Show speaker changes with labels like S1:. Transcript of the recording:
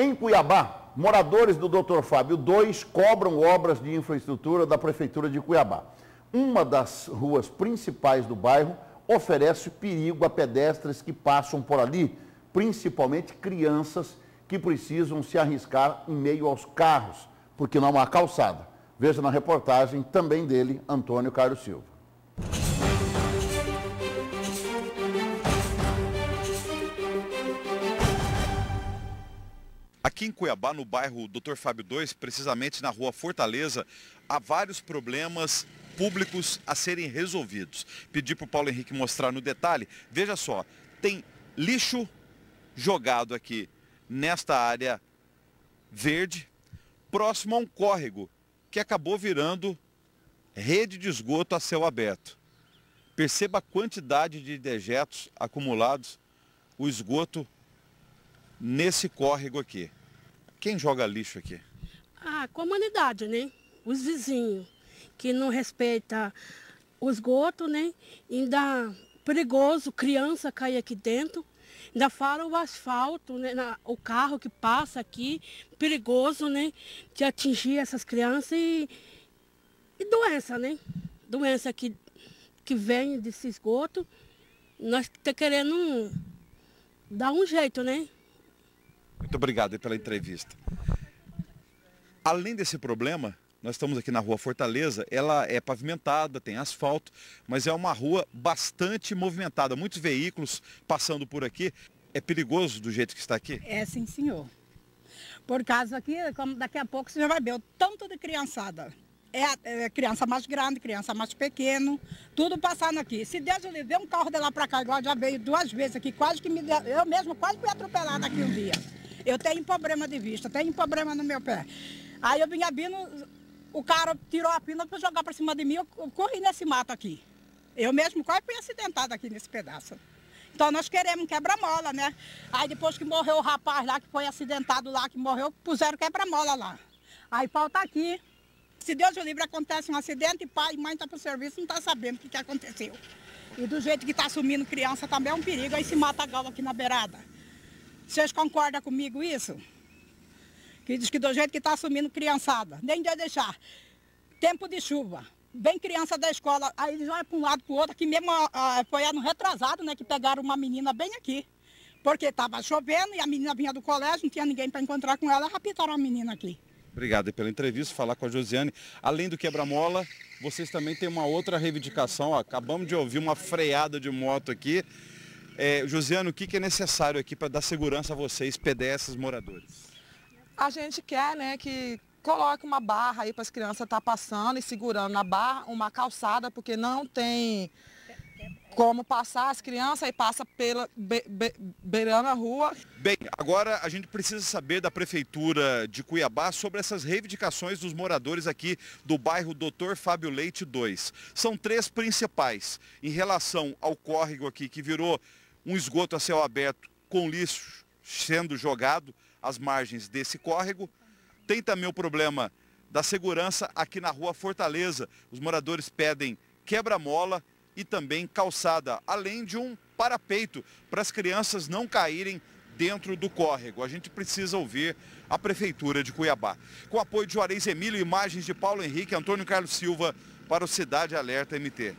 S1: Em Cuiabá, moradores do Dr. Fábio 2 cobram obras de infraestrutura da Prefeitura de Cuiabá. Uma das ruas principais do bairro oferece perigo a pedestres que passam por ali, principalmente crianças que precisam se arriscar em meio aos carros, porque não há calçada. Veja na reportagem também dele, Antônio Carlos Silva. Aqui em Cuiabá, no bairro Dr. Fábio 2, precisamente na rua Fortaleza, há vários problemas públicos a serem resolvidos. Pedi para o Paulo Henrique mostrar no detalhe. Veja só, tem lixo jogado aqui nesta área verde, próximo a um córrego, que acabou virando rede de esgoto a céu aberto. Perceba a quantidade de dejetos acumulados, o esgoto nesse córrego aqui. Quem joga lixo aqui?
S2: Ah, a comunidade, né? Os vizinhos, que não respeita o esgoto, né? Ainda perigoso criança cair aqui dentro. Ainda fala o asfalto, né? o carro que passa aqui, perigoso, né? De atingir essas crianças e, e doença, né? Doença que, que vem desse esgoto. Nós estamos tá querendo dar um jeito, né?
S1: Muito obrigado pela entrevista. Além desse problema, nós estamos aqui na rua Fortaleza, ela é pavimentada, tem asfalto, mas é uma rua bastante movimentada, muitos veículos passando por aqui. É perigoso do jeito que está aqui?
S3: É sim, senhor. Por causa aqui, como daqui a pouco você já vai ver o tanto de criançada. É, é, criança mais grande, criança mais pequeno, tudo passando aqui. Se Deus lhe ver um carro de lá para cá, igual já veio duas vezes aqui, quase que me deu, eu mesmo quase fui atropelada aqui um dia. Eu tenho problema de vista, tenho problema no meu pé. Aí eu vinha vindo, o cara tirou a pina para jogar para cima de mim, eu corri nesse mato aqui. Eu mesmo quase fui acidentado aqui nesse pedaço. Então nós queremos quebra-mola, né? Aí depois que morreu o rapaz lá, que foi acidentado lá, que morreu, puseram quebra-mola lá. Aí falta aqui. Se Deus o livre acontece um acidente, pai e mãe estão tá para o serviço, não está sabendo o que, que aconteceu. E do jeito que está sumindo criança também é um perigo, aí se mata a galo aqui na beirada. Vocês concordam comigo isso? Que diz que do jeito que está assumindo criançada, nem de deixar. Tempo de chuva, bem criança da escola, aí eles vão para um lado para o outro, que mesmo ah, foi ano retrasado, né, que pegaram uma menina bem aqui. Porque estava chovendo e a menina vinha do colégio, não tinha ninguém para encontrar com ela, raptaram a menina aqui.
S1: Obrigado pela entrevista, falar com a Josiane. Além do quebra-mola, vocês também têm uma outra reivindicação. Ó, acabamos de ouvir uma freada de moto aqui. É, Josiano, o que, que é necessário aqui para dar segurança a vocês, pedestres, moradores? A gente quer né, que coloque uma barra aí para as crianças estar tá passando e segurando na barra, uma calçada, porque não tem como passar as crianças e passa pela be, be, beirando a rua. Bem, agora a gente precisa saber da prefeitura de Cuiabá sobre essas reivindicações dos moradores aqui do bairro Doutor Fábio Leite 2. São três principais em relação ao córrego aqui que virou um esgoto a céu aberto com lixo sendo jogado às margens desse córrego. Tem também o problema da segurança aqui na rua Fortaleza. Os moradores pedem quebra-mola e também calçada, além de um parapeito para as crianças não caírem dentro do córrego. A gente precisa ouvir a Prefeitura de Cuiabá. Com apoio de Juarez Emílio, imagens de Paulo Henrique, Antônio Carlos Silva para o Cidade Alerta MT.